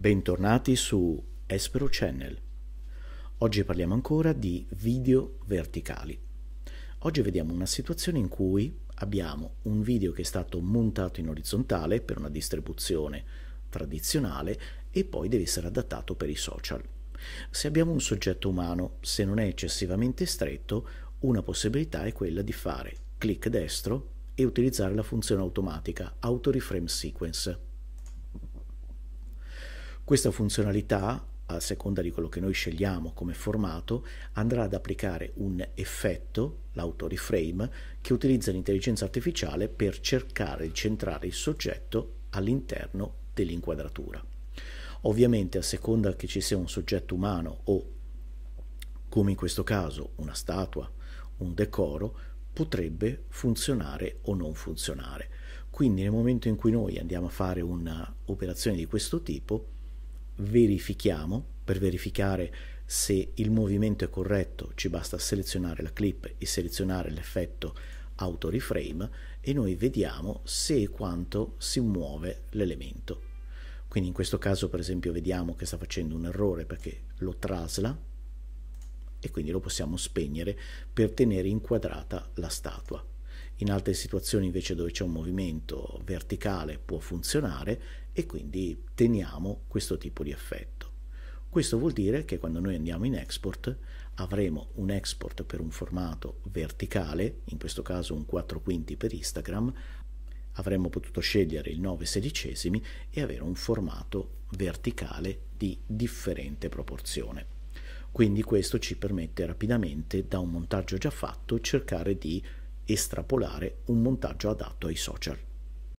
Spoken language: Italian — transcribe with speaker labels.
Speaker 1: Bentornati su Espero Channel. Oggi parliamo ancora di video verticali. Oggi vediamo una situazione in cui abbiamo un video che è stato montato in orizzontale per una distribuzione tradizionale e poi deve essere adattato per i social. Se abbiamo un soggetto umano, se non è eccessivamente stretto, una possibilità è quella di fare clic destro e utilizzare la funzione automatica Auto Reframe Sequence questa funzionalità, a seconda di quello che noi scegliamo come formato, andrà ad applicare un effetto, l'autoreframe, che utilizza l'intelligenza artificiale per cercare di centrare il soggetto all'interno dell'inquadratura. Ovviamente a seconda che ci sia un soggetto umano o, come in questo caso, una statua, un decoro, potrebbe funzionare o non funzionare. Quindi nel momento in cui noi andiamo a fare un'operazione di questo tipo, verifichiamo, per verificare se il movimento è corretto ci basta selezionare la clip e selezionare l'effetto auto reframe e noi vediamo se e quanto si muove l'elemento. Quindi in questo caso per esempio vediamo che sta facendo un errore perché lo trasla e quindi lo possiamo spegnere per tenere inquadrata la statua in altre situazioni invece dove c'è un movimento verticale può funzionare e quindi teniamo questo tipo di effetto. Questo vuol dire che quando noi andiamo in export avremo un export per un formato verticale, in questo caso un 4 quinti per Instagram, avremmo potuto scegliere il 9 sedicesimi e avere un formato verticale di differente proporzione. Quindi questo ci permette rapidamente da un montaggio già fatto cercare di estrapolare un montaggio adatto ai social.